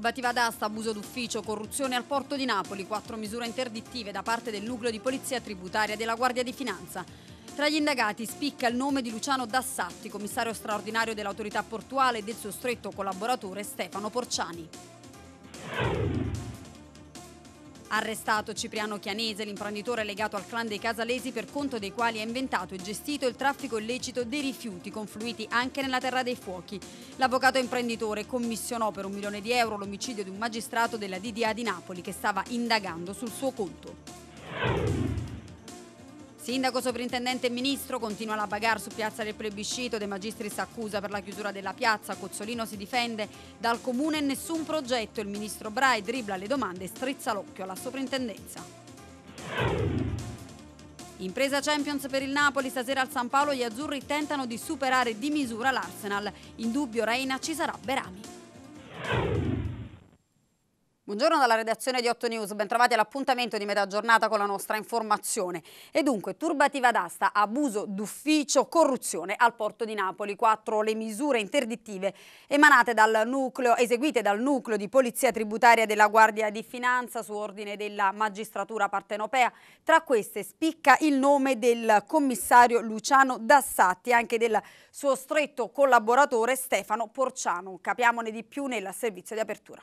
turbativa d'asta, abuso d'ufficio, corruzione al porto di Napoli, quattro misure interdittive da parte del nucleo di polizia tributaria della Guardia di Finanza. Tra gli indagati spicca il nome di Luciano Dassatti, commissario straordinario dell'autorità portuale e del suo stretto collaboratore Stefano Porciani. Arrestato Cipriano Chianese, l'imprenditore legato al clan dei Casalesi per conto dei quali ha inventato e gestito il traffico illecito dei rifiuti confluiti anche nella Terra dei Fuochi. L'avvocato imprenditore commissionò per un milione di euro l'omicidio di un magistrato della DDA di Napoli che stava indagando sul suo conto. Sindaco, sovrintendente e ministro continua la bagarre su piazza del plebiscito. De Magistris accusa per la chiusura della piazza. Cozzolino si difende dal comune nessun progetto. Il ministro Brai dribla le domande e strizza l'occhio alla sovrintendenza. Impresa Champions per il Napoli, stasera al San Paolo gli azzurri tentano di superare di misura l'Arsenal. In dubbio Reina ci sarà Berami. Buongiorno dalla redazione di 8 News, bentrovati all'appuntamento di metà giornata con la nostra informazione. E dunque, turbativa d'asta, abuso d'ufficio, corruzione al porto di Napoli. Quattro le misure interdittive dal nucleo, eseguite dal nucleo di polizia tributaria della Guardia di Finanza su ordine della magistratura partenopea. Tra queste spicca il nome del commissario Luciano Dassatti, e anche del suo stretto collaboratore Stefano Porciano. Capiamone di più nel servizio di apertura.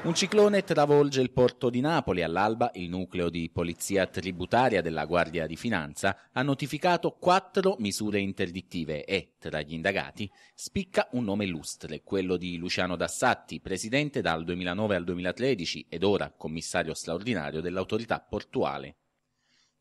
Un ciclone travolge il porto di Napoli. All'alba il nucleo di polizia tributaria della Guardia di Finanza ha notificato quattro misure interdittive e, tra gli indagati, spicca un nome illustre, quello di Luciano Dassatti, presidente dal 2009 al 2013 ed ora commissario straordinario dell'autorità portuale.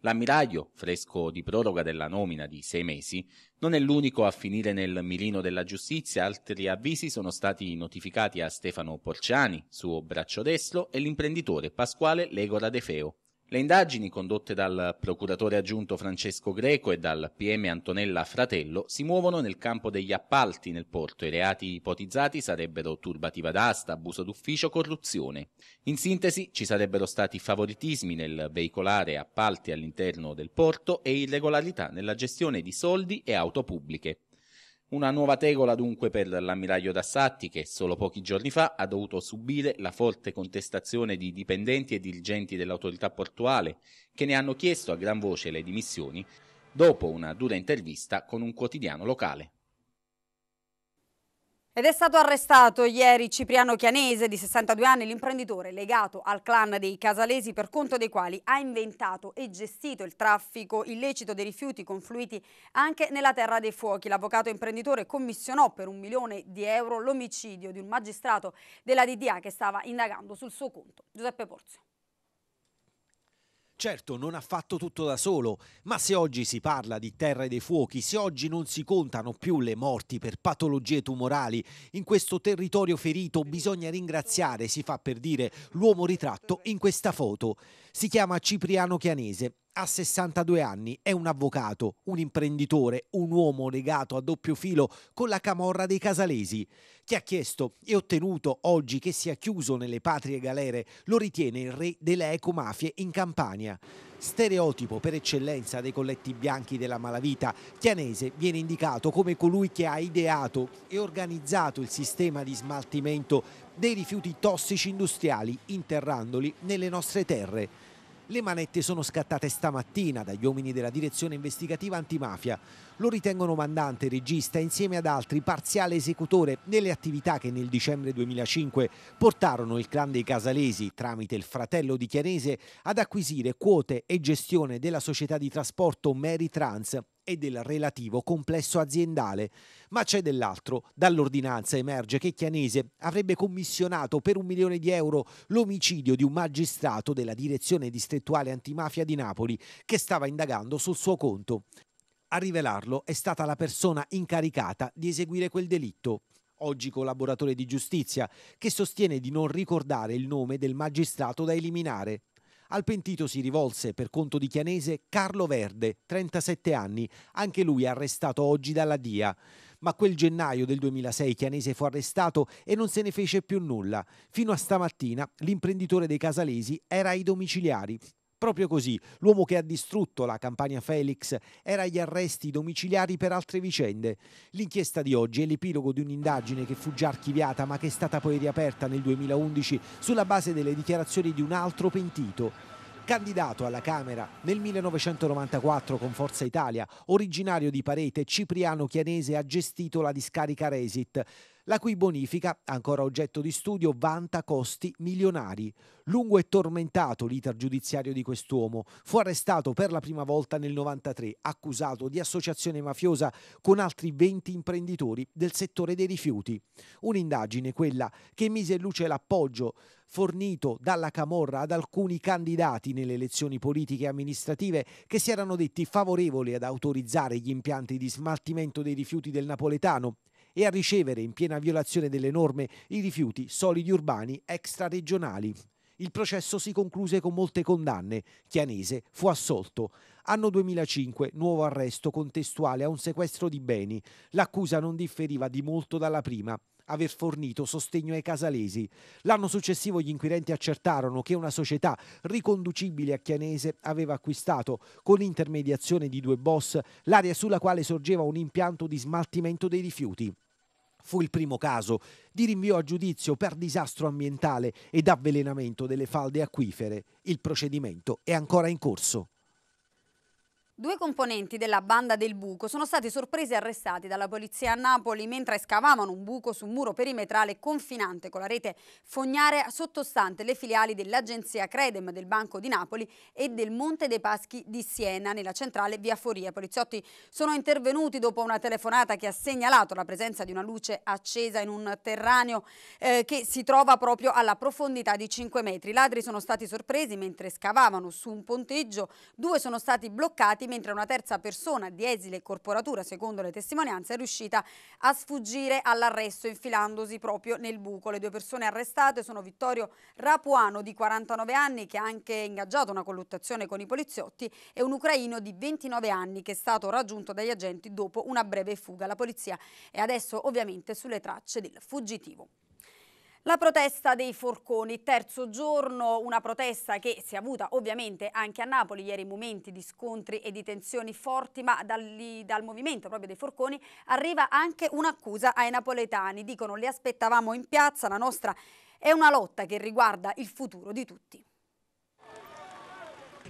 L'ammiraglio, fresco di proroga della nomina di sei mesi, non è l'unico a finire nel mirino della giustizia, altri avvisi sono stati notificati a Stefano Porciani, suo braccio destro, e l'imprenditore Pasquale Legora De Feo, le indagini condotte dal procuratore aggiunto Francesco Greco e dal PM Antonella Fratello si muovono nel campo degli appalti nel porto. I reati ipotizzati sarebbero turbativa d'asta, abuso d'ufficio, corruzione. In sintesi ci sarebbero stati favoritismi nel veicolare appalti all'interno del porto e irregolarità nella gestione di soldi e auto pubbliche. Una nuova tegola dunque per l'ammiraglio Dassatti che solo pochi giorni fa ha dovuto subire la forte contestazione di dipendenti e dirigenti dell'autorità portuale che ne hanno chiesto a gran voce le dimissioni dopo una dura intervista con un quotidiano locale. Ed è stato arrestato ieri Cipriano Chianese, di 62 anni, l'imprenditore legato al clan dei Casalesi, per conto dei quali ha inventato e gestito il traffico illecito dei rifiuti confluiti anche nella Terra dei Fuochi. L'avvocato imprenditore commissionò per un milione di euro l'omicidio di un magistrato della DDA che stava indagando sul suo conto. Giuseppe Porzio. Certo, non ha fatto tutto da solo, ma se oggi si parla di terra e dei fuochi, se oggi non si contano più le morti per patologie tumorali, in questo territorio ferito bisogna ringraziare, si fa per dire, l'uomo ritratto in questa foto. Si chiama Cipriano Chianese, a 62 anni, è un avvocato, un imprenditore, un uomo legato a doppio filo con la camorra dei casalesi. Chi ha chiesto e ottenuto oggi che sia chiuso nelle patrie galere lo ritiene il re delle ecomafie in Campania. Stereotipo per eccellenza dei colletti bianchi della malavita, Chianese viene indicato come colui che ha ideato e organizzato il sistema di smaltimento dei rifiuti tossici industriali, interrandoli nelle nostre terre. Le manette sono scattate stamattina dagli uomini della direzione investigativa antimafia. Lo ritengono mandante, regista, insieme ad altri parziale esecutore nelle attività che nel dicembre 2005 portarono il clan dei Casalesi, tramite il fratello di Chiarese, ad acquisire quote e gestione della società di trasporto Mary Trans, e del relativo complesso aziendale. Ma c'è dell'altro. Dall'ordinanza emerge che Chianese avrebbe commissionato per un milione di euro l'omicidio di un magistrato della direzione distrettuale antimafia di Napoli che stava indagando sul suo conto. A rivelarlo è stata la persona incaricata di eseguire quel delitto, oggi collaboratore di giustizia, che sostiene di non ricordare il nome del magistrato da eliminare. Al pentito si rivolse per conto di Chianese Carlo Verde, 37 anni, anche lui arrestato oggi dalla DIA. Ma quel gennaio del 2006 Chianese fu arrestato e non se ne fece più nulla. Fino a stamattina l'imprenditore dei Casalesi era ai domiciliari. Proprio così, l'uomo che ha distrutto la campagna Felix era agli arresti domiciliari per altre vicende. L'inchiesta di oggi è l'epilogo di un'indagine che fu già archiviata ma che è stata poi riaperta nel 2011 sulla base delle dichiarazioni di un altro pentito candidato alla Camera nel 1994 con Forza Italia, originario di Parete, Cipriano Chianese ha gestito la discarica Resit la cui bonifica, ancora oggetto di studio, vanta costi milionari. Lungo e tormentato l'iter giudiziario di quest'uomo. Fu arrestato per la prima volta nel 93, accusato di associazione mafiosa con altri 20 imprenditori del settore dei rifiuti. Un'indagine, quella, che mise in luce l'appoggio fornito dalla Camorra ad alcuni candidati nelle elezioni politiche e amministrative che si erano detti favorevoli ad autorizzare gli impianti di smaltimento dei rifiuti del napoletano e a ricevere, in piena violazione delle norme, i rifiuti solidi urbani extraregionali. Il processo si concluse con molte condanne. Chianese fu assolto. Anno 2005, nuovo arresto contestuale a un sequestro di beni. L'accusa non differiva di molto dalla prima aver fornito sostegno ai casalesi. L'anno successivo gli inquirenti accertarono che una società riconducibile a Chianese aveva acquistato, con intermediazione di due boss, l'area sulla quale sorgeva un impianto di smaltimento dei rifiuti fu il primo caso di rinvio a giudizio per disastro ambientale ed avvelenamento delle falde acquifere. Il procedimento è ancora in corso. Due componenti della banda del buco sono stati sorpresi e arrestati dalla polizia a Napoli mentre scavavano un buco su un muro perimetrale confinante con la rete fognarea sottostante le filiali dell'agenzia Credem del Banco di Napoli e del Monte dei Paschi di Siena nella centrale via Foria. I poliziotti sono intervenuti dopo una telefonata che ha segnalato la presenza di una luce accesa in un terraneo eh, che si trova proprio alla profondità di 5 metri. I ladri sono stati sorpresi mentre scavavano su un ponteggio, due sono stati bloccati mentre una terza persona di esile corporatura, secondo le testimonianze, è riuscita a sfuggire all'arresto infilandosi proprio nel buco. Le due persone arrestate sono Vittorio Rapuano di 49 anni che ha anche ingaggiato una colluttazione con i poliziotti e un ucraino di 29 anni che è stato raggiunto dagli agenti dopo una breve fuga. La polizia è adesso ovviamente sulle tracce del fuggitivo. La protesta dei forconi, terzo giorno, una protesta che si è avuta ovviamente anche a Napoli, ieri momenti di scontri e di tensioni forti, ma dal, dal movimento proprio dei forconi arriva anche un'accusa ai napoletani, dicono li aspettavamo in piazza, la nostra è una lotta che riguarda il futuro di tutti.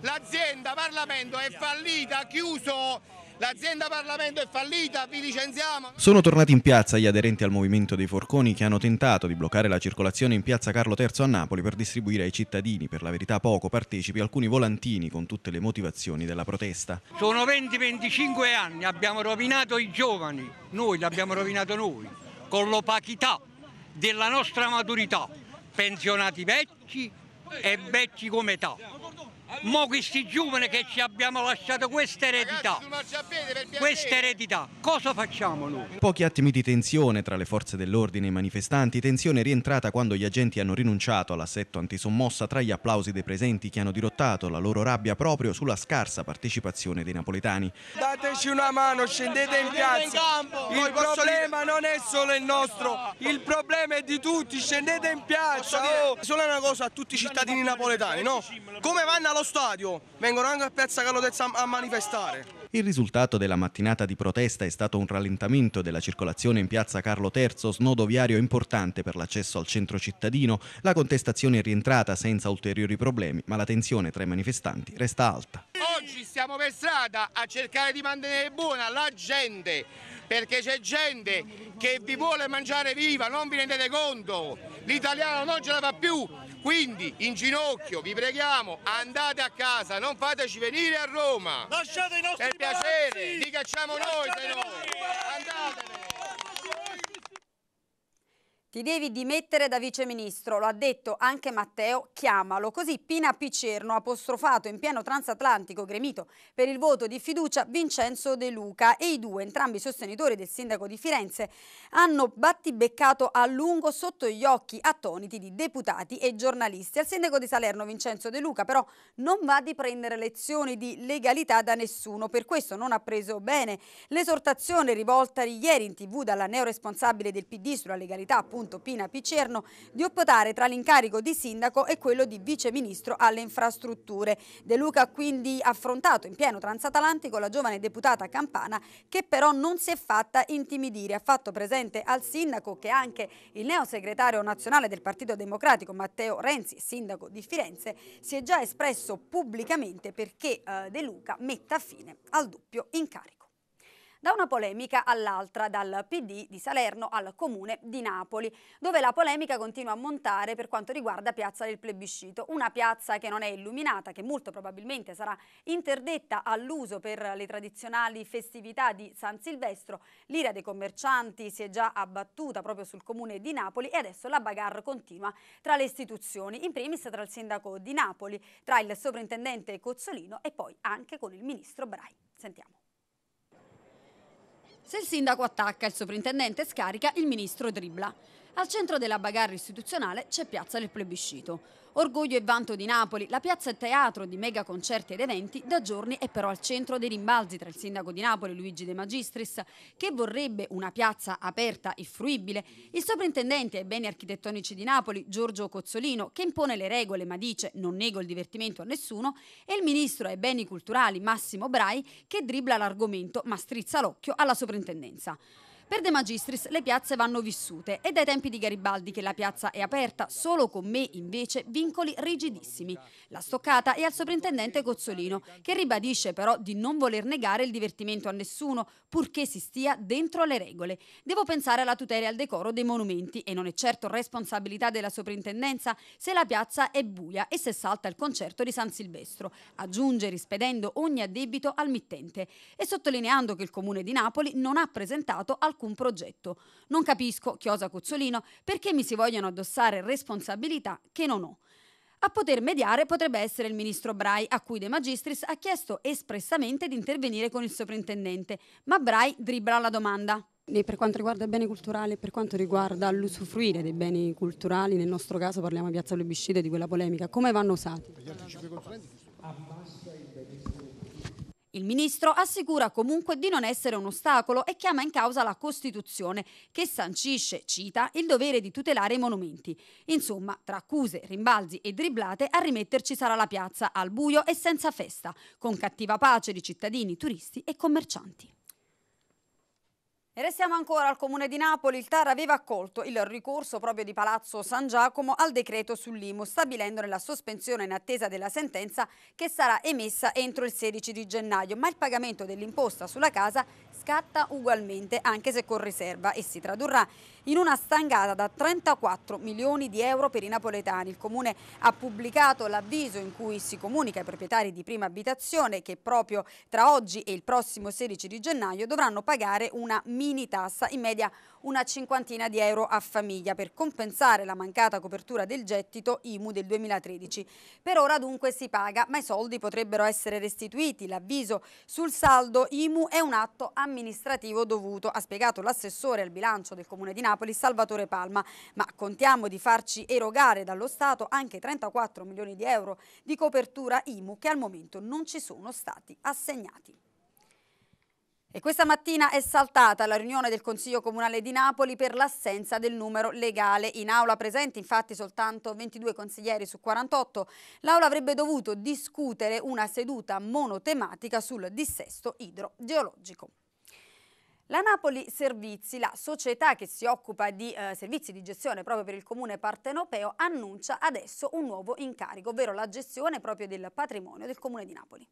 L'azienda Parlamento è fallita, ha chiuso l'azienda Parlamento è fallita, vi licenziamo. Sono tornati in piazza gli aderenti al movimento dei forconi che hanno tentato di bloccare la circolazione in piazza Carlo III a Napoli per distribuire ai cittadini, per la verità poco partecipi, alcuni volantini con tutte le motivazioni della protesta. Sono 20-25 anni, abbiamo rovinato i giovani, noi l'abbiamo rovinato noi, con l'opacità della nostra maturità, pensionati vecchi e vecchi come età Mo questi giovani che ci abbiamo lasciato questa eredità, questa eredità, cosa facciamo noi? Pochi attimi di tensione tra le forze dell'ordine e i manifestanti, tensione rientrata quando gli agenti hanno rinunciato all'assetto antisommossa tra gli applausi dei presenti che hanno dirottato la loro rabbia proprio sulla scarsa partecipazione dei napoletani. Dateci una mano, scendete in piazza, il problema non è solo il nostro, il problema è di tutti, scendete in piazza. Oh. Solo una cosa a tutti i cittadini napoletani, no? Come vanno a allo stadio, vengono anche a Piazza Calotezza a manifestare. Il risultato della mattinata di protesta è stato un rallentamento della circolazione in piazza Carlo III, snodo viario importante per l'accesso al centro cittadino. La contestazione è rientrata senza ulteriori problemi, ma la tensione tra i manifestanti resta alta. Oggi stiamo per strada a cercare di mantenere buona la gente, perché c'è gente che vi vuole mangiare viva, non vi rendete conto. L'italiano non ce la fa più, quindi in ginocchio vi preghiamo, andate a casa, non fateci venire a Roma. Lasciate i nostri Per piacere, vi cacciamo noi se no. Andatene. Ti devi dimettere da viceministro, lo ha detto anche Matteo, chiamalo. Così Pina Picerno ha apostrofato in pieno transatlantico gremito per il voto di fiducia Vincenzo De Luca e i due, entrambi sostenitori del sindaco di Firenze, hanno battibeccato a lungo sotto gli occhi attoniti di deputati e giornalisti. Al sindaco di Salerno Vincenzo De Luca però non va di prendere lezioni di legalità da nessuno, per questo non ha preso bene l'esortazione rivolta ieri in tv dalla neoresponsabile del PD sulla legalità appunto appunto Pina Picerno di optare tra l'incarico di sindaco e quello di viceministro alle infrastrutture. De Luca ha quindi affrontato in pieno transatlantico la giovane deputata Campana che però non si è fatta intimidire. Ha fatto presente al sindaco che anche il neo segretario nazionale del Partito Democratico Matteo Renzi, sindaco di Firenze, si è già espresso pubblicamente perché eh, De Luca metta fine al doppio incarico da una polemica all'altra, dal PD di Salerno al Comune di Napoli, dove la polemica continua a montare per quanto riguarda Piazza del Plebiscito, una piazza che non è illuminata, che molto probabilmente sarà interdetta all'uso per le tradizionali festività di San Silvestro. L'ira dei commercianti si è già abbattuta proprio sul Comune di Napoli e adesso la bagarre continua tra le istituzioni, in primis tra il sindaco di Napoli, tra il sovrintendente Cozzolino e poi anche con il ministro Brai. Sentiamo. Se il sindaco attacca, il soprintendente scarica, il ministro dribla. Al centro della bagarre istituzionale c'è Piazza del Plebiscito. Orgoglio e vanto di Napoli, la piazza è teatro di mega concerti ed eventi, da giorni è però al centro dei rimbalzi tra il sindaco di Napoli Luigi De Magistris, che vorrebbe una piazza aperta e fruibile, il soprintendente ai beni architettonici di Napoli Giorgio Cozzolino, che impone le regole ma dice non nego il divertimento a nessuno, e il ministro ai beni culturali Massimo Brai, che dribbla l'argomento ma strizza l'occhio alla soprintendenza. Per De Magistris le piazze vanno vissute. È dai tempi di Garibaldi che la piazza è aperta, solo con me invece vincoli rigidissimi. La stoccata è al soprintendente Cozzolino, che ribadisce però di non voler negare il divertimento a nessuno, purché si stia dentro le regole. Devo pensare alla tutela e al decoro dei monumenti e non è certo responsabilità della soprintendenza se la piazza è buia e se salta il concerto di San Silvestro, aggiunge rispedendo ogni addebito al mittente e sottolineando che il comune di Napoli non ha presentato alcun alcun progetto. Non capisco, chiosa Cuzzolino, perché mi si vogliono addossare responsabilità che non ho. A poter mediare potrebbe essere il ministro Brai, a cui De Magistris ha chiesto espressamente di intervenire con il sovrintendente, ma Brai dribbla la domanda. E per quanto riguarda il bene culturale e per quanto riguarda l'usufruire dei beni culturali, nel nostro caso parliamo di Piazza Lubiscide di quella polemica, come vanno usati? Il ministro assicura comunque di non essere un ostacolo e chiama in causa la Costituzione che sancisce, cita, il dovere di tutelare i monumenti. Insomma, tra accuse, rimbalzi e driblate, a rimetterci sarà la piazza al buio e senza festa, con cattiva pace di cittadini, turisti e commercianti restiamo ancora al Comune di Napoli. Il TAR aveva accolto il ricorso proprio di Palazzo San Giacomo al decreto sull'IMU, stabilendone la sospensione in attesa della sentenza che sarà emessa entro il 16 di gennaio. Ma il pagamento dell'imposta sulla casa scatta ugualmente, anche se con riserva, e si tradurrà in una stangata da 34 milioni di euro per i napoletani. Il Comune ha pubblicato l'avviso in cui si comunica ai proprietari di prima abitazione che proprio tra oggi e il prossimo 16 di gennaio dovranno pagare una mini tassa, in media una cinquantina di euro a famiglia, per compensare la mancata copertura del gettito IMU del 2013. Per ora dunque si paga, ma i soldi potrebbero essere restituiti. L'avviso sul saldo IMU è un atto amministrativo dovuto, ha spiegato l'assessore al bilancio del Comune di Napoli Napoli Salvatore Palma, ma contiamo di farci erogare dallo Stato anche 34 milioni di euro di copertura IMU che al momento non ci sono stati assegnati. E questa mattina è saltata la riunione del Consiglio Comunale di Napoli per l'assenza del numero legale. In aula presenti infatti soltanto 22 consiglieri su 48. L'aula avrebbe dovuto discutere una seduta monotematica sul dissesto idrogeologico. La Napoli Servizi, la società che si occupa di eh, servizi di gestione proprio per il comune partenopeo, annuncia adesso un nuovo incarico, ovvero la gestione proprio del patrimonio del comune di Napoli.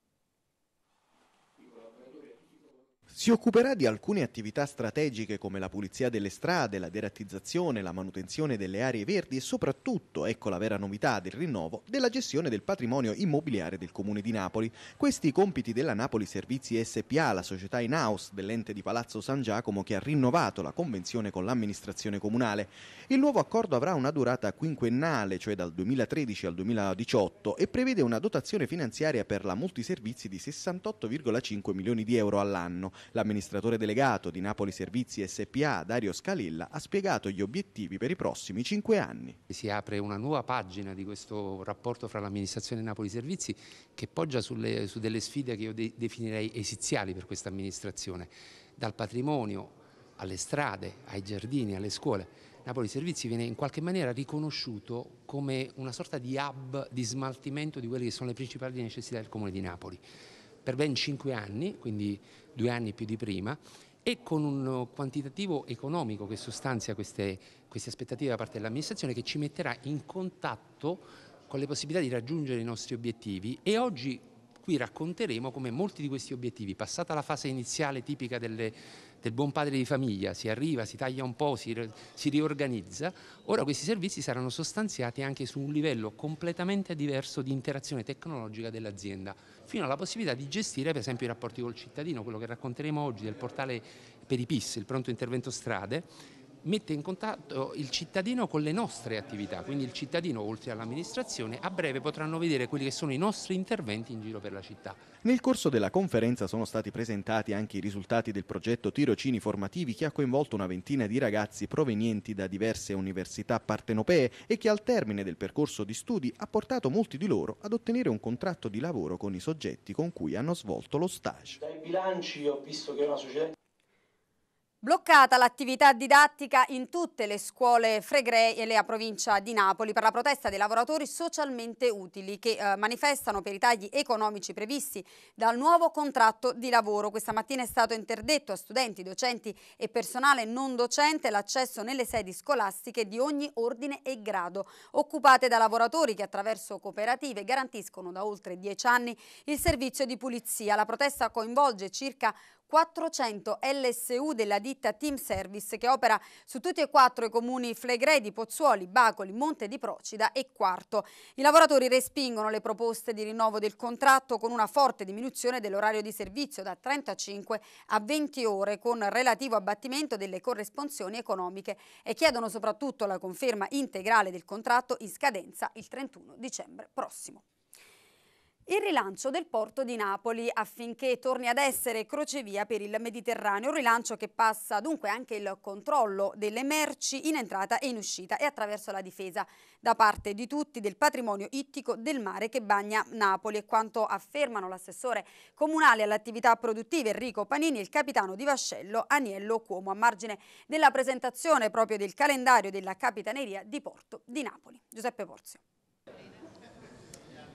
Si occuperà di alcune attività strategiche come la pulizia delle strade, la derattizzazione, la manutenzione delle aree verdi e soprattutto, ecco la vera novità del rinnovo, della gestione del patrimonio immobiliare del Comune di Napoli. Questi compiti della Napoli Servizi SPA, la società in house dell'ente di Palazzo San Giacomo che ha rinnovato la convenzione con l'amministrazione comunale. Il nuovo accordo avrà una durata quinquennale, cioè dal 2013 al 2018 e prevede una dotazione finanziaria per la multiservizi di 68,5 milioni di euro all'anno L'amministratore delegato di Napoli Servizi SPA, Dario Scalilla, ha spiegato gli obiettivi per i prossimi cinque anni. Si apre una nuova pagina di questo rapporto fra l'amministrazione e Napoli Servizi che poggia sulle, su delle sfide che io de definirei esiziali per questa amministrazione, dal patrimonio alle strade, ai giardini, alle scuole. Napoli Servizi viene in qualche maniera riconosciuto come una sorta di hub di smaltimento di quelle che sono le principali necessità del Comune di Napoli. Per ben cinque anni, quindi due anni più di prima e con un uh, quantitativo economico che sostanzia queste, queste aspettative da parte dell'amministrazione che ci metterà in contatto con le possibilità di raggiungere i nostri obiettivi e oggi qui racconteremo come molti di questi obiettivi, passata la fase iniziale tipica delle del buon padre di famiglia, si arriva, si taglia un po', si, si riorganizza, ora questi servizi saranno sostanziati anche su un livello completamente diverso di interazione tecnologica dell'azienda, fino alla possibilità di gestire per esempio i rapporti col cittadino, quello che racconteremo oggi del portale per i PIS, il pronto intervento strade, mette in contatto il cittadino con le nostre attività, quindi il cittadino oltre all'amministrazione a breve potranno vedere quelli che sono i nostri interventi in giro per la città. Nel corso della conferenza sono stati presentati anche i risultati del progetto Tirocini Formativi che ha coinvolto una ventina di ragazzi provenienti da diverse università partenopee e che al termine del percorso di studi ha portato molti di loro ad ottenere un contratto di lavoro con i soggetti con cui hanno svolto lo stage. Dai bilanci ho visto che è una società Bloccata l'attività didattica in tutte le scuole fregree e la provincia di Napoli per la protesta dei lavoratori socialmente utili che eh, manifestano per i tagli economici previsti dal nuovo contratto di lavoro. Questa mattina è stato interdetto a studenti, docenti e personale non docente l'accesso nelle sedi scolastiche di ogni ordine e grado, occupate da lavoratori che attraverso cooperative garantiscono da oltre dieci anni il servizio di pulizia. La protesta coinvolge circa 400 LSU della ditta Team Service che opera su tutti e quattro i comuni Flegredi, Pozzuoli, Bacoli, Monte di Procida e Quarto. I lavoratori respingono le proposte di rinnovo del contratto con una forte diminuzione dell'orario di servizio da 35 a 20 ore con relativo abbattimento delle corresponsioni economiche e chiedono soprattutto la conferma integrale del contratto in scadenza il 31 dicembre prossimo. Il rilancio del porto di Napoli affinché torni ad essere crocevia per il Mediterraneo, un rilancio che passa dunque anche il controllo delle merci in entrata e in uscita e attraverso la difesa da parte di tutti del patrimonio ittico del mare che bagna Napoli e quanto affermano l'assessore comunale all'attività produttiva Enrico Panini e il capitano di vascello Aniello Cuomo a margine della presentazione proprio del calendario della Capitaneria di Porto di Napoli. Giuseppe Porzio.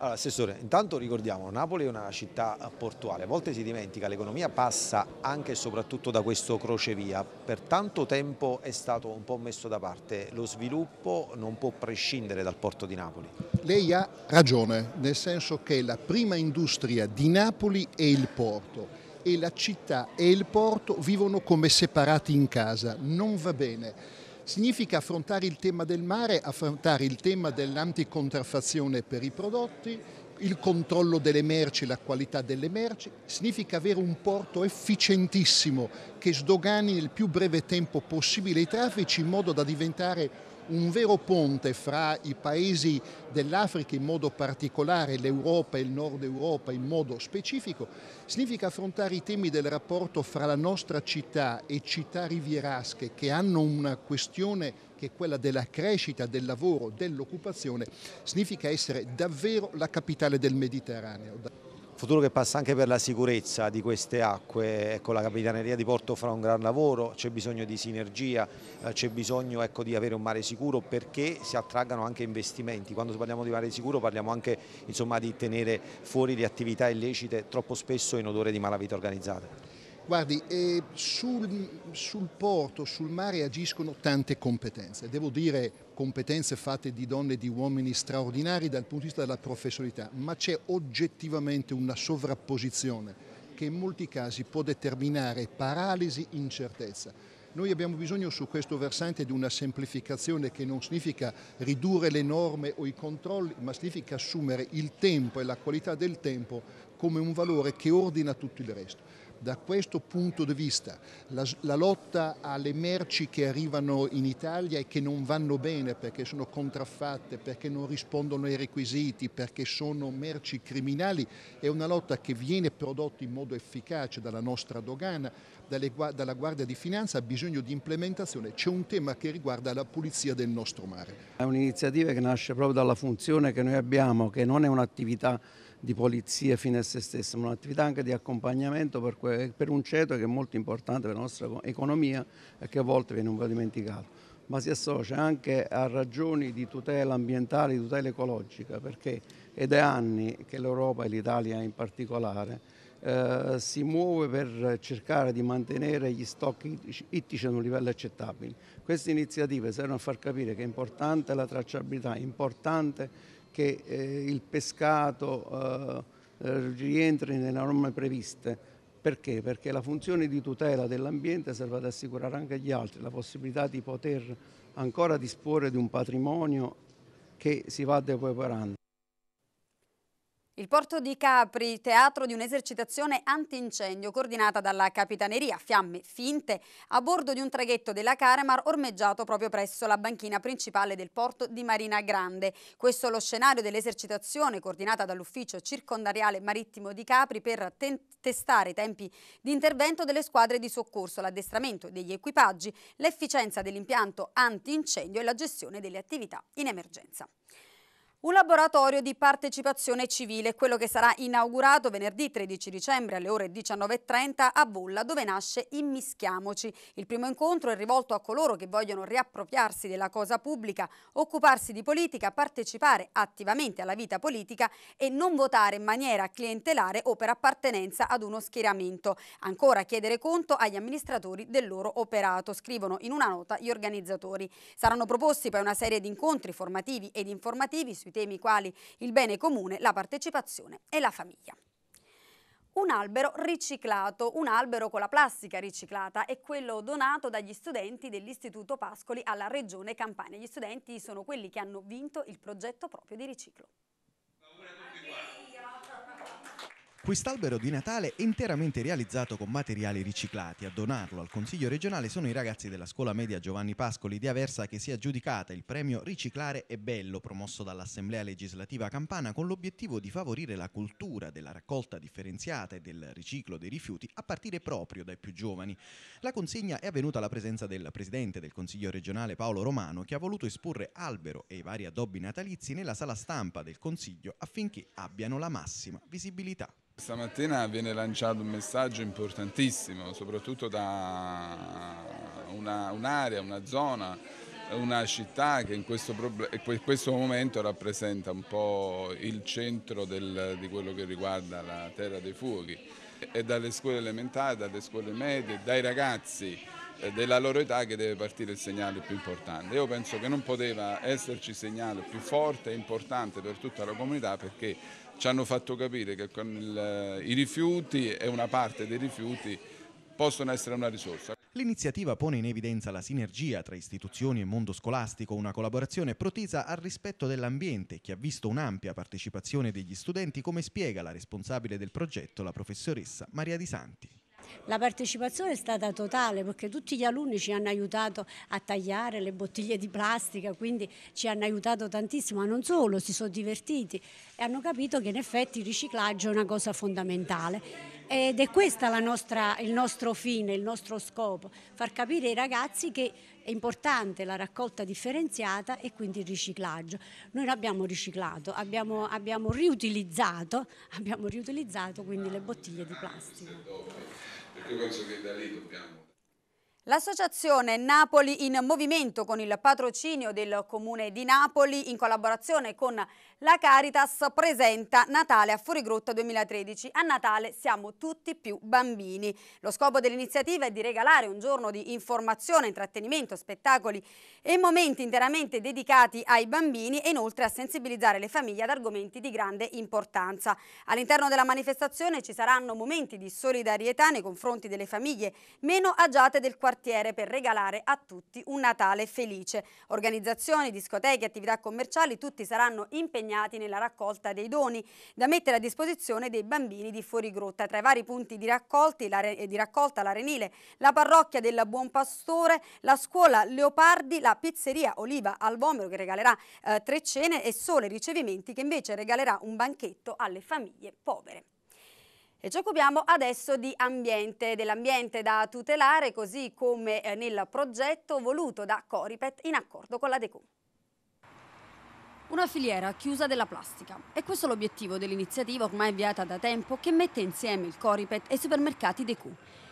Allora, Assessore, intanto ricordiamo, Napoli è una città portuale, a volte si dimentica, l'economia passa anche e soprattutto da questo crocevia, per tanto tempo è stato un po' messo da parte, lo sviluppo non può prescindere dal porto di Napoli. Lei ha ragione, nel senso che la prima industria di Napoli è il porto e la città e il porto vivono come separati in casa, non va bene Significa affrontare il tema del mare, affrontare il tema dell'anticontraffazione per i prodotti, il controllo delle merci, la qualità delle merci, significa avere un porto efficientissimo che sdogani nel più breve tempo possibile i traffici in modo da diventare un vero ponte fra i paesi dell'Africa in modo particolare, l'Europa e il nord Europa in modo specifico, significa affrontare i temi del rapporto fra la nostra città e città rivierasche che hanno una questione che è quella della crescita, del lavoro, dell'occupazione, significa essere davvero la capitale del Mediterraneo futuro che passa anche per la sicurezza di queste acque, ecco, la Capitaneria di Porto farà un gran lavoro, c'è bisogno di sinergia, eh, c'è bisogno ecco, di avere un mare sicuro perché si attraggano anche investimenti, quando parliamo di mare sicuro parliamo anche insomma, di tenere fuori le attività illecite troppo spesso in odore di malavita organizzata. Guardi, eh, sul, sul, porto, sul mare agiscono tante competenze, devo dire competenze fatte di donne e di uomini straordinari dal punto di vista della professionalità, ma c'è oggettivamente una sovrapposizione che in molti casi può determinare paralisi, incertezza. Noi abbiamo bisogno su questo versante di una semplificazione che non significa ridurre le norme o i controlli, ma significa assumere il tempo e la qualità del tempo come un valore che ordina tutto il resto. Da questo punto di vista la, la, lotta alle merci che arrivano in Italia e che non vanno bene perché sono contraffatte, perché non rispondono ai requisiti, perché sono merci criminali, è una lotta che viene prodotta in modo efficace dalla nostra dogana, dalle, dalla Guardia di Finanza, ha bisogno di implementazione. C'è un tema che riguarda la pulizia del nostro mare. È un'iniziativa che nasce proprio dalla funzione che noi abbiamo, che non è un'attività di polizia fine a se stessa, ma un'attività anche di accompagnamento per, per un ceto che è molto importante per la nostra economia e che a volte viene un po' dimenticato ma si associa anche a ragioni di tutela ambientale, di tutela ecologica, perché è da anni che l'Europa e l'Italia in particolare eh, si muove per cercare di mantenere gli stock ittici ad un livello accettabile. Queste iniziative servono a far capire che è importante la tracciabilità, è importante che eh, il pescato eh, eh, rientri nelle norme previste. Perché? Perché la funzione di tutela dell'ambiente serve ad assicurare anche agli altri la possibilità di poter ancora disporre di un patrimonio che si va depauperando. Il porto di Capri, teatro di un'esercitazione antincendio coordinata dalla Capitaneria, fiamme finte, a bordo di un traghetto della Caremar ormeggiato proprio presso la banchina principale del porto di Marina Grande. Questo è lo scenario dell'esercitazione coordinata dall'ufficio circondariale marittimo di Capri per testare i tempi di intervento delle squadre di soccorso, l'addestramento degli equipaggi, l'efficienza dell'impianto antincendio e la gestione delle attività in emergenza. Un laboratorio di partecipazione civile, quello che sarà inaugurato venerdì 13 dicembre alle ore 19.30 a Bulla, dove nasce Immischiamoci. Il primo incontro è rivolto a coloro che vogliono riappropriarsi della cosa pubblica, occuparsi di politica, partecipare attivamente alla vita politica e non votare in maniera clientelare o per appartenenza ad uno schieramento. Ancora chiedere conto agli amministratori del loro operato, scrivono in una nota gli organizzatori. Saranno proposti poi una serie di incontri formativi ed informativi sui sui temi quali il bene comune, la partecipazione e la famiglia. Un albero riciclato, un albero con la plastica riciclata è quello donato dagli studenti dell'Istituto Pascoli alla Regione Campania. Gli studenti sono quelli che hanno vinto il progetto proprio di riciclo. Quest'albero di Natale è interamente realizzato con materiali riciclati. A donarlo al Consiglio regionale sono i ragazzi della scuola media Giovanni Pascoli di Aversa che si è aggiudicata il premio Riciclare è bello promosso dall'Assemblea legislativa campana con l'obiettivo di favorire la cultura della raccolta differenziata e del riciclo dei rifiuti a partire proprio dai più giovani. La consegna è avvenuta alla presenza del presidente del Consiglio regionale Paolo Romano che ha voluto esporre albero e i vari addobbi natalizi nella sala stampa del Consiglio affinché abbiano la massima visibilità. Stamattina viene lanciato un messaggio importantissimo, soprattutto da un'area, una, una zona, una città che in questo, questo momento rappresenta un po' il centro del, di quello che riguarda la terra dei fuochi. È dalle scuole elementari, dalle scuole medie, dai ragazzi eh, della loro età che deve partire il segnale più importante. Io penso che non poteva esserci segnale più forte e importante per tutta la comunità perché ci hanno fatto capire che il, eh, i rifiuti e una parte dei rifiuti possono essere una risorsa. L'iniziativa pone in evidenza la sinergia tra istituzioni e mondo scolastico, una collaborazione protesa al rispetto dell'ambiente che ha visto un'ampia partecipazione degli studenti, come spiega la responsabile del progetto, la professoressa Maria Di Santi. La partecipazione è stata totale perché tutti gli alunni ci hanno aiutato a tagliare le bottiglie di plastica, quindi ci hanno aiutato tantissimo, ma non solo, si sono divertiti e hanno capito che in effetti il riciclaggio è una cosa fondamentale. Ed è questo il nostro fine, il nostro scopo, far capire ai ragazzi che è importante la raccolta differenziata e quindi il riciclaggio. Noi l'abbiamo riciclato, abbiamo, abbiamo, riutilizzato, abbiamo riutilizzato quindi le bottiglie di plastica. Io penso che da lì dobbiamo L'associazione Napoli in Movimento con il patrocinio del Comune di Napoli in collaborazione con la Caritas presenta Natale a Fuorigrotta 2013. A Natale siamo tutti più bambini. Lo scopo dell'iniziativa è di regalare un giorno di informazione, intrattenimento, spettacoli e momenti interamente dedicati ai bambini e inoltre a sensibilizzare le famiglie ad argomenti di grande importanza. All'interno della manifestazione ci saranno momenti di solidarietà nei confronti delle famiglie meno agiate del quartiere per regalare a tutti un Natale felice. Organizzazioni, discoteche, attività commerciali, tutti saranno impegnati impegnati nella raccolta dei doni da mettere a disposizione dei bambini di Fuorigrotta. Tra i vari punti di, raccolti, la, di raccolta l'Arenile, la parrocchia del Buon Pastore, la scuola Leopardi, la pizzeria Oliva al Vomero che regalerà eh, tre cene e sole ricevimenti che invece regalerà un banchetto alle famiglie povere. E ci occupiamo adesso di ambiente, dell'ambiente da tutelare così come eh, nel progetto voluto da Coripet in accordo con la Decum. Una filiera chiusa della plastica. E questo è l'obiettivo dell'iniziativa ormai avviata da tempo che mette insieme il Coripet e i supermercati DQ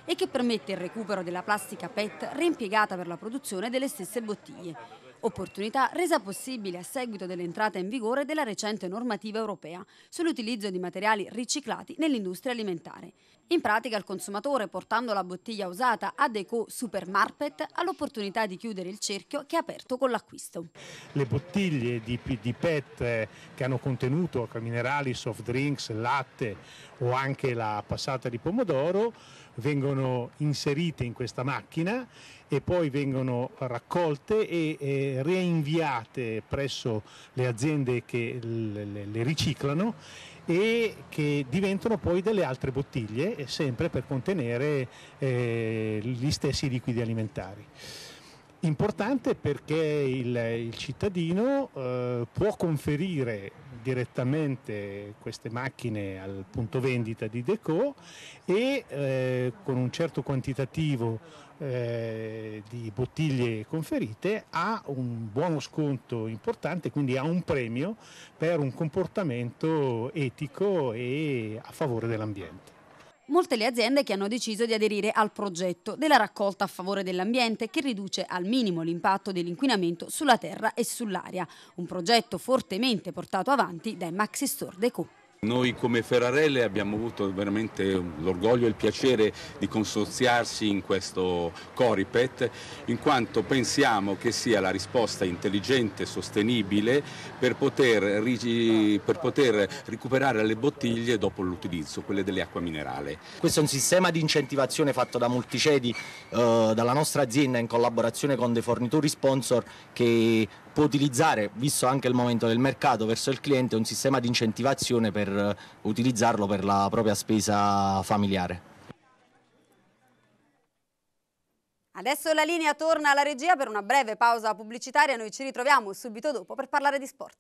e che permette il recupero della plastica PET reimpiegata per la produzione delle stesse bottiglie. Opportunità resa possibile a seguito dell'entrata in vigore della recente normativa europea sull'utilizzo di materiali riciclati nell'industria alimentare. In pratica il consumatore, portando la bottiglia usata a Deco Supermarket, ha l'opportunità di chiudere il cerchio che ha aperto con l'acquisto. Le bottiglie di, di PET che hanno contenuto minerali, soft drinks, latte o anche la passata di pomodoro vengono inserite in questa macchina e poi vengono raccolte e, e reinviate presso le aziende che le, le, le riciclano e che diventano poi delle altre bottiglie, sempre per contenere eh, gli stessi liquidi alimentari. Importante perché il, il cittadino eh, può conferire direttamente queste macchine al punto vendita di Deco e eh, con un certo quantitativo eh, di bottiglie conferite ha un buono sconto importante, quindi ha un premio per un comportamento etico e a favore dell'ambiente molte le aziende che hanno deciso di aderire al progetto della raccolta a favore dell'ambiente che riduce al minimo l'impatto dell'inquinamento sulla terra e sull'aria, un progetto fortemente portato avanti dai Maxi Store Deco. Noi come Ferrarelle abbiamo avuto veramente l'orgoglio e il piacere di consorziarsi in questo Coripet in quanto pensiamo che sia la risposta intelligente e sostenibile per poter, per poter, recuperare le bottiglie dopo l'utilizzo, quelle delle acque minerali. Questo è un sistema di incentivazione fatto da Multicedi, eh, dalla nostra azienda in collaborazione con dei fornitori sponsor che può utilizzare, visto anche il momento del mercato verso il cliente, un sistema di incentivazione per eh, utilizzarlo per la propria spesa familiare. Adesso la linea torna alla regia per una breve pausa pubblicitaria, noi ci ritroviamo subito dopo per parlare di sport.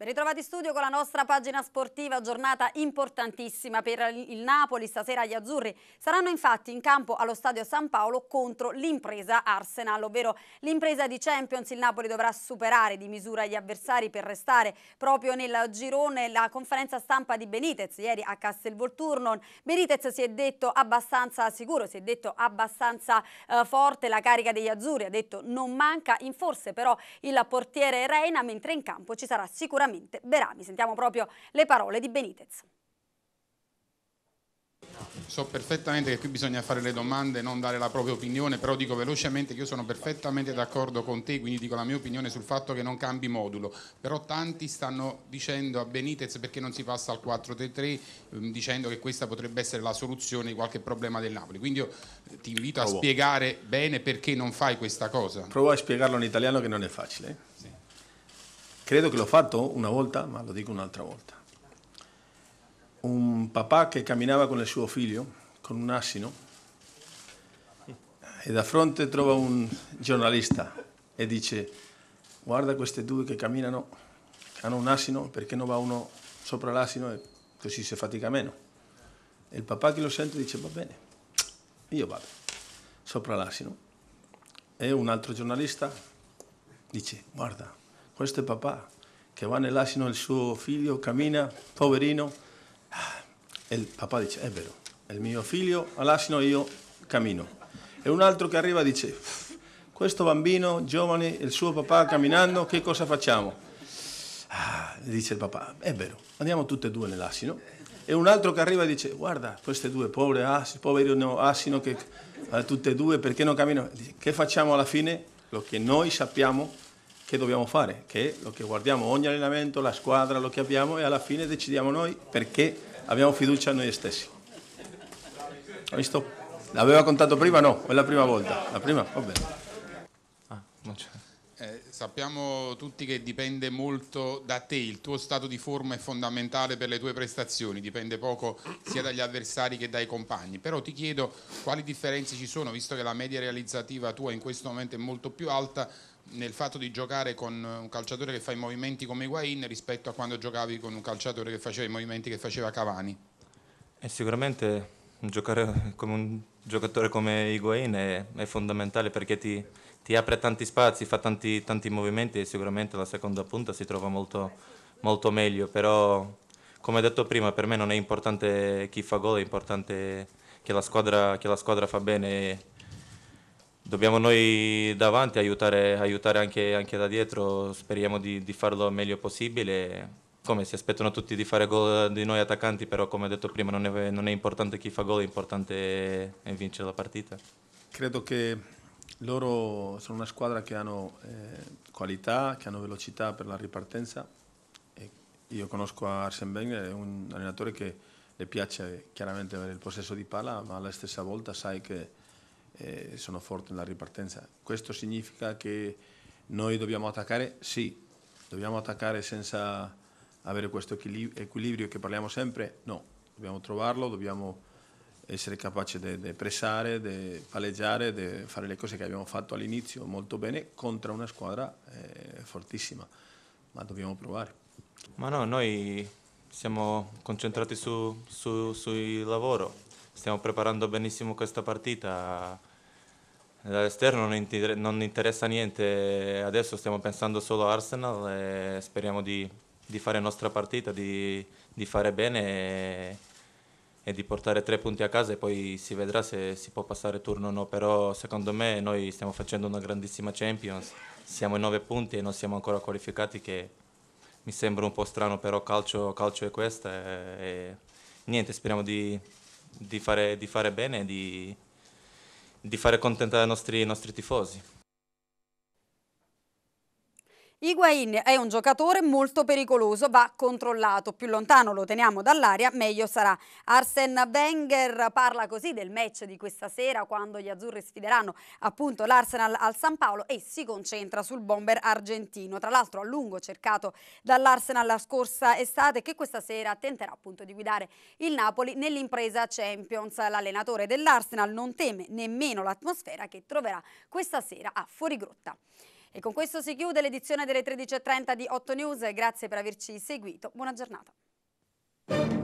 Ben ritrovati in studio con la nostra pagina sportiva, giornata importantissima per il Napoli, stasera gli azzurri saranno infatti in campo allo stadio San Paolo contro l'impresa Arsenal, ovvero l'impresa di Champions, il Napoli dovrà superare di misura gli avversari per restare proprio nel girone la conferenza stampa di Benitez ieri a Castelvolturno, Benitez si è detto abbastanza sicuro, si è detto abbastanza eh, forte, la carica degli azzurri ha detto non manca, in forse però il portiere Reina, mentre in campo ci sarà sicuramente sicuramente Berami. Sentiamo proprio le parole di Benitez. So perfettamente che qui bisogna fare le domande, non dare la propria opinione, però dico velocemente che io sono perfettamente d'accordo con te, quindi dico la mia opinione sul fatto che non cambi modulo, però tanti stanno dicendo a Benitez perché non si passa al 4-3-3 ehm, dicendo che questa potrebbe essere la soluzione di qualche problema del Napoli, quindi io eh, ti invito a Provo. spiegare bene perché non fai questa cosa. Provo a spiegarlo in italiano che non è facile. Credo che l'ho fatto una volta, ma lo dico un'altra volta. Un papà che camminava con il suo figlio, con un asino, e da fronte trova un giornalista e dice guarda questi due che camminano, hanno un asino, perché non va uno sopra l'asino e così si fatica meno. E il papà che lo sente dice va bene, io vado sopra l'asino. E un altro giornalista dice guarda questo è papà che va nell'asino del suo figlio, cammina, poverino. Ah, e il papà dice, è vero, è il mio figlio, all'asino io cammino. E un altro che arriva dice, questo bambino giovane, il suo papà camminando, che cosa facciamo? Ah, dice il papà, è vero, andiamo tutti e due nell'asino. E un altro che arriva dice, guarda, questi due poveri asino, poveri asino che eh, tutte e due, perché non camminano? Che facciamo alla fine? Lo che noi sappiamo che dobbiamo fare, che lo che guardiamo ogni allenamento, la squadra, lo che abbiamo e alla fine decidiamo noi perché abbiamo fiducia in noi stessi. Ho visto? L'aveva contato prima? No, è la prima volta. La prima? Va bene. Ah, non c'è. Eh, sappiamo tutti che dipende molto da te, il tuo stato di forma è fondamentale per le tue prestazioni, dipende poco sia dagli avversari che dai compagni, però ti chiedo quali differenze ci sono, visto che la media realizzativa tua in questo momento è molto più alta, nel fatto di giocare con un calciatore che fa i movimenti come Higuain rispetto a quando giocavi con un calciatore che faceva i movimenti che faceva Cavani? Eh, sicuramente giocare come un giocatore come Higuain è, è fondamentale perché ti, ti, apre tanti spazi, fa tanti, tanti, movimenti e sicuramente la seconda punta si trova molto, molto meglio, però come detto prima per me non è importante chi fa gol, è importante che la squadra, che la squadra fa bene dobbiamo noi davanti aiutare, aiutare anche, anche, da dietro, speriamo di, di farlo il meglio possibile. Come si aspettano tutti di fare gol di noi attaccanti, però come ho detto prima non è, non è importante chi fa gol, è importante eh, vincere la partita. Credo che loro sono una squadra che hanno eh, qualità, che hanno velocità per la ripartenza. E io conosco Arsen Wenger, è un allenatore che le piace chiaramente avere il possesso di palla, ma alla stessa volta sai che eh, sono forti nella ripartenza. Questo significa che noi dobbiamo attaccare? Sì. Dobbiamo attaccare senza avere questo equilibrio che parliamo sempre? No. Dobbiamo trovarlo, dobbiamo essere capaci di pressare, di palleggiare, di fare le cose che abbiamo fatto all'inizio molto bene contro una squadra eh, fortissima, ma dobbiamo provare. Ma no, noi siamo concentrati sul su, lavoro, stiamo preparando benissimo questa partita, Dall'esterno non, inter non, interessa niente, adesso stiamo pensando solo a Arsenal e speriamo di, di fare nostra partita, di, di fare bene e, e, di portare tre punti a casa e poi si vedrà se si può passare turno o no, però secondo me noi stiamo facendo una grandissima Champions, siamo in nove punti e non siamo ancora qualificati che mi sembra un po' strano, però calcio, calcio è questo e, e niente, speriamo di, di, fare, di fare bene e di di fare contentare i nostri, i nostri tifosi. Higuain è un giocatore molto pericoloso, va controllato, più lontano lo teniamo dall'aria meglio sarà. Arsen Wenger parla così del match di questa sera quando gli azzurri sfideranno appunto l'Arsenal al San Paolo e si concentra sul bomber argentino, tra l'altro a lungo cercato dall'Arsenal la scorsa estate che questa sera tenterà appunto di guidare il Napoli nell'impresa Champions. L'allenatore dell'Arsenal non teme nemmeno l'atmosfera che troverà questa sera a Fuorigrotta. E con questo si chiude l'edizione delle 13.30 di 8 News. Grazie per averci seguito. Buona giornata.